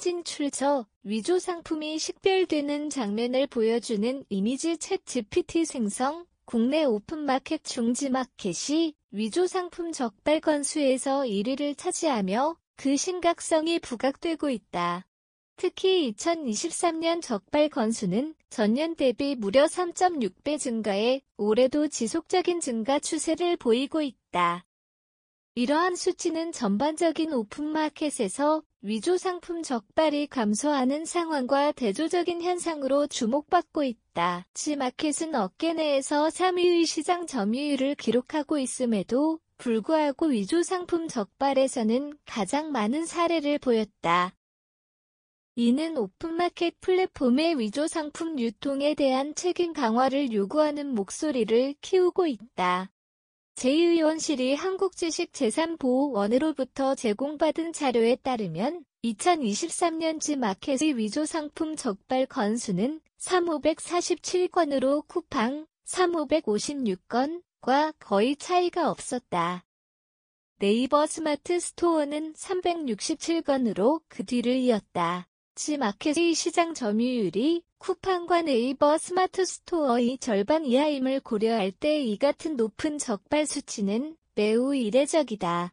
사진 출처, 위조 상품이 식별되는 장면을 보여주는 이미지 챗 GPT 생성, 국내 오픈마켓 중지마켓이 위조 상품 적발 건수에서 1위를 차지하며 그 심각성이 부각되고 있다. 특히 2023년 적발 건수는 전년 대비 무려 3.6배 증가해 올해도 지속적인 증가 추세를 보이고 있다. 이러한 수치는 전반적인 오픈마켓에서 위조 상품 적발이 감소하는 상황과 대조적인 현상으로 주목받고 있다. 지마켓은 업계 내에서 3위의 시장 점유율을 기록하고 있음에도 불구하고 위조 상품 적발에서는 가장 많은 사례를 보였다. 이는 오픈마켓 플랫폼의 위조 상품 유통에 대한 책임 강화를 요구하는 목소리를 키우고 있다. 제2의원실이 한국주식재산보호원으로부터 제공받은 자료에 따르면 2023년지 마켓의 위조 상품 적발 건수는 3,547건으로 쿠팡 3,556건과 거의 차이가 없었다. 네이버 스마트 스토어는 367건으로 그 뒤를 이었다. H마켓의 시장 점유율이 쿠팡과 네이버 스마트 스토어의 절반 이하임을 고려할 때 이 같은 높은 적발 수치는 매우 이례적이다.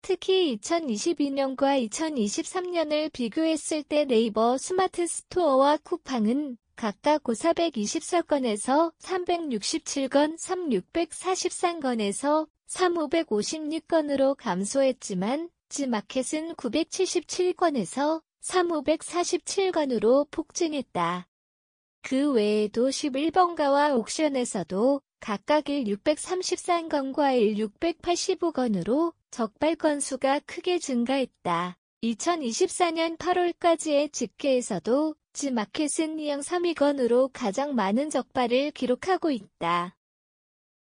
특히 2022년과 2023년을 비교했을 때 네이버 스마트 스토어와 쿠팡은 각각 5,424건에서 367건, 3,643건에서 3,556건으로 감소했지만 지마켓은 977건에서 3 5 4 7건으로 폭증했다. 그 외에도 11번가와 옥션에서도 각각 1633건과 1685건으로 적발 건수가 크게 증가했다. 2024년 8월까지의 직계에서도 지마켓은 2형 3위건으로 가장 많은 적발을 기록하고 있다.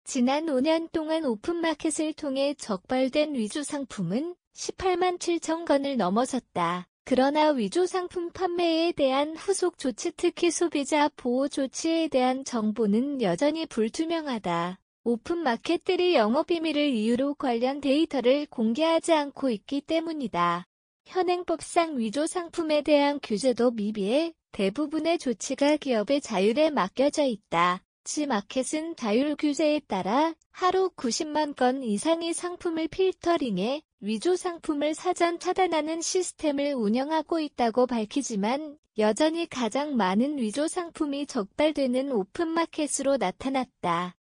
지난 5년 동안 오픈마켓을 통해 적발된 위주 상품은 18만 7천 건을 넘어섰다. 그러나 위조 상품 판매에 대한 후속 조치 특히 소비자 보호 조치에 대한 정보는 여전히 불투명하다. 오픈마켓들이 영업비밀을 이유로 관련 데이터를 공개하지 않고 있기 때문이다. 현행법상 위조 상품에 대한 규제도 미비해 대부분의 조치가 기업의 자율에 맡겨져 있다. 벤치마켓은 다율 규제에 따라 하루 90만 건 이상의 상품을 필터링해 위조 상품을 사전 차단하는 시스템을 운영하고 있다고 밝히지만 여전히 가장 많은 위조 상품이 적발되는 오픈마켓으로 나타났다.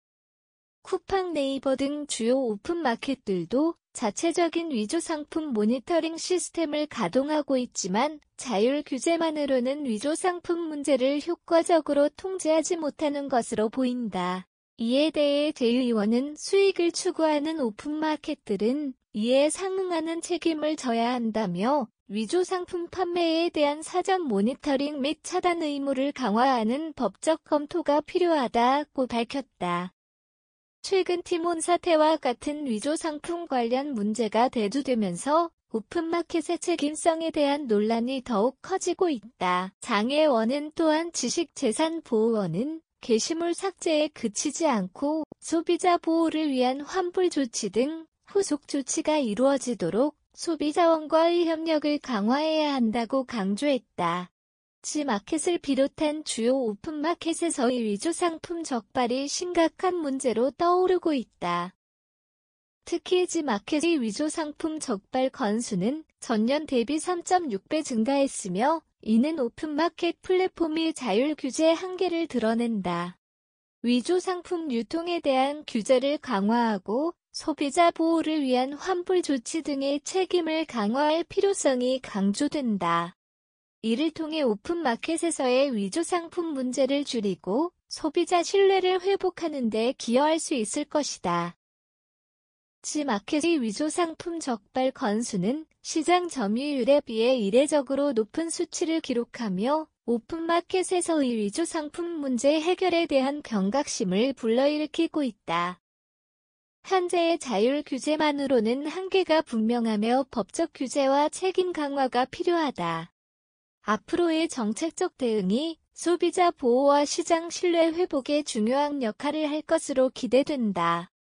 쿠팡 네이버 등 주요 오픈마켓들도 자체적인 위조 상품 모니터링 시스템을 가동하고 있지만 자율 규제만으로는 위조 상품 문제를 효과적으로 통제하지 못하는 것으로 보인다. 이에 대해 제의원은 수익을 추구하는 오픈마켓들은 이에 상응하는 책임을 져야 한다며 위조 상품 판매에 대한 사전 모니터링 및 차단 의무를 강화하는 법적 검토가 필요하다고 밝혔다. 최근 티몬 사태와 같은 위조 상품 관련 문제가 대두되면서 오픈마켓의 책임성에 대한 논란이 더욱 커지고 있다. 장애원은 또한 지식재산보호원은 게시물 삭제에 그치지 않고 소비자 보호를 위한 환불 조치 등 후속 조치가 이루어지도록 소비자원과의 협력을 강화해야 한다고 강조했다. G마켓을 비롯한 주요 오픈마켓에서의 위조 상품 적발이 심각한 문제로 떠오르고 있다. 특히 G마켓의 위조 상품 적발 건수는 전년 대비 3.6배 증가했으며 이는 오픈마켓 플랫폼의 자율 규제 한계를 드러낸다. 위조 상품 유통에 대한 규제를 강화하고 소비자 보호를 위한 환불 조치 등의 책임을 강화할 필요성이 강조된다. 이를 통해 오픈마켓에서의 위조 상품 문제를 줄이고 소비자 신뢰를 회복하는 데 기여할 수 있을 것이다. 지마켓의 위조 상품 적발 건수는 시장 점유율에 비해 이례적으로 높은 수치를 기록하며 오픈마켓에서의 위조 상품 문제 해결에 대한 경각심을 불러일으키고 있다. 현재의 자율 규제만으로는 한계가 분명하며 법적 규제와 책임 강화가 필요하다. 앞으로의 정책적 대응이 소비자 보호와 시장 신뢰 회복에 중요한 역할을 할 것으로 기대된다.